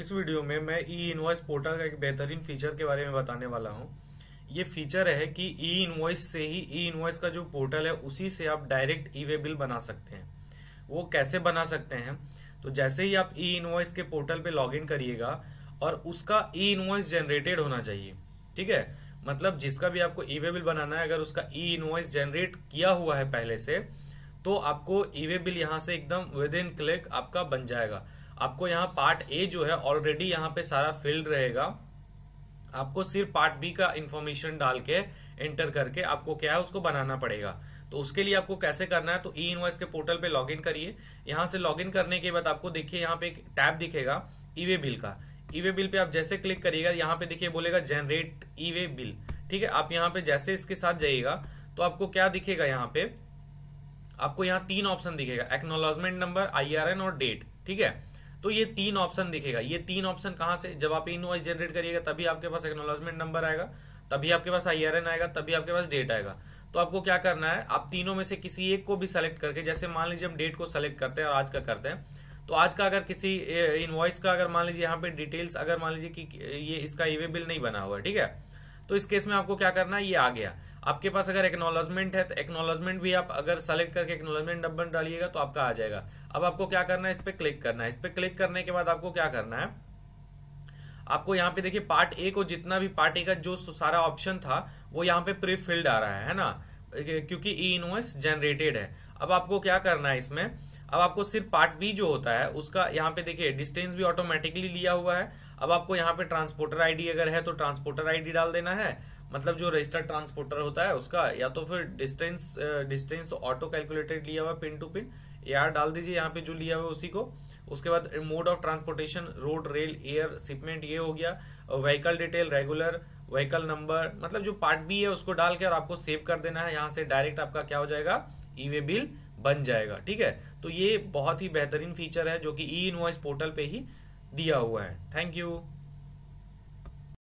इस वीडियो में मैं ई इन्वॉइस पोर्टल का एक बेहतरीन फीचर के बारे में बताने वाला हूँ ये फीचर है कि ई इन्वॉइस से ही ई इन्वॉइस का जो पोर्टल है उसी से आप डायरेक्ट ई वे बिल बना सकते हैं वो कैसे बना सकते हैं तो जैसे ही आप ई इन्वॉइस के पोर्टल पे लॉगिन करिएगा और उसका ई इन्वॉइस जनरेटेड होना चाहिए ठीक है मतलब जिसका भी आपको ई वे बिल बनाना है अगर उसका ई इन्वॉइस जनरेट किया हुआ है पहले से तो आपको ई वे बिल यहाँ से एकदम विद इन क्लिक आपका बन जाएगा आपको यहाँ पार्ट ए जो है ऑलरेडी यहाँ पे सारा फिल्ड रहेगा आपको सिर्फ पार्ट बी का इंफॉर्मेशन डाल के एंटर करके आपको क्या है उसको बनाना पड़ेगा तो उसके लिए आपको कैसे करना है तो ई इनवाइस के पोर्टल पे लॉगिन करिए यहाँ से लॉगिन करने के बाद आपको देखिए यहाँ पे एक टैब दिखेगा ई वे बिल का ई वे बिल पे आप जैसे क्लिक करिएगा यहाँ पे देखिए बोलेगा जनरेट ई वे बिल ठीक है आप यहाँ पे जैसे इसके साथ जाइएगा तो आपको क्या दिखेगा यहाँ पे आपको यहाँ तीन ऑप्शन दिखेगा एक्नोलॉजमेंट नंबर आई और डेट ठीक है तो ये तीन ऑप्शन दिखेगा ये तीन ऑप्शन कहां से जब आप इनवॉइस जनरेट करिएगा तभी आपके पास एक्नोलॉजमेंट नंबर आएगा तभी आपके पास आई आएगा तभी आपके पास डेट आएगा तो आपको क्या करना है आप तीनों में से किसी एक को भी सेलेक्ट करके जैसे मान लीजिए हम डेट को सेलेक्ट करते हैं और आज का करते हैं तो आज का अगर किसी इनवॉइस का अगर मान लीजिए यहाँ पे डिटेल्स अगर मान लीजिए कि ये इसका ईवे बिल नहीं बना हुआ ठीक है तो इस केस में आपको क्या करना है ये आ गया आपके पास अगर एक्नोलॉजमेंट है तो एक्नोलॉजमेंट भी आप अगर सेलेक्ट करके एक्नोलॉजमेंट डब्बन डालिएगा तो आपका आ जाएगा अब आपको क्या करना है इस पर क्लिक करना है इस पर क्लिक करने के बाद आपको क्या करना है आपको यहाँ पे देखिए पार्ट ए को जितना भी पार्ट ए का जो सारा ऑप्शन था वो यहाँ पे प्री फिल्ड आ रहा है ना क्योंकि ई इनवॉइस जनरेटेड है अब आपको क्या करना है इसमें अब आपको सिर्फ पार्ट बी जो होता है उसका यहाँ पे देखिए डिस्टेंस भी ऑटोमेटिकली लिया हुआ है अब आपको यहाँ पे ट्रांसपोर्टर आईडी अगर है तो ट्रांसपोर्टर आईडी डाल देना है मतलब जो रजिस्टर्ड ट्रांसपोर्टर होता है उसका या तो फिर डिस्टेंस डिस्टेंस तो ऑटो कैलकुलेटेड लिया हुआ पिन टू पिन यार डाल दीजिए यहाँ पे जो लिया हुआ उसी को उसके बाद mode of transportation road rail air shipment ये हो गया vehicle detail regular vehicle number मतलब जो पार्ट बी है उसको डाल के और आपको सेव कर देना है यहाँ से डायरेक्ट आपका क्या हो जाएगा ई वे बिल बन जाएगा ठीक है तो ये बहुत ही बेहतरीन फीचर है जो कि ई इन्वॉइस पोर्टल पे ही दिया हुआ है थैंक यू